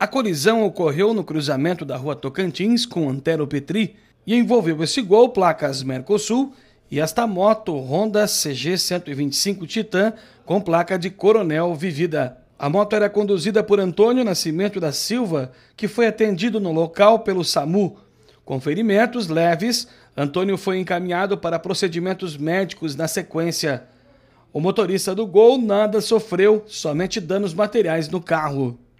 A colisão ocorreu no cruzamento da rua Tocantins com Antero Petri e envolveu esse gol, placas Mercosul, e esta moto Honda CG 125 Titan com placa de Coronel Vivida. A moto era conduzida por Antônio Nascimento da Silva, que foi atendido no local pelo SAMU. Com ferimentos leves, Antônio foi encaminhado para procedimentos médicos na sequência. O motorista do Gol nada sofreu, somente danos materiais no carro.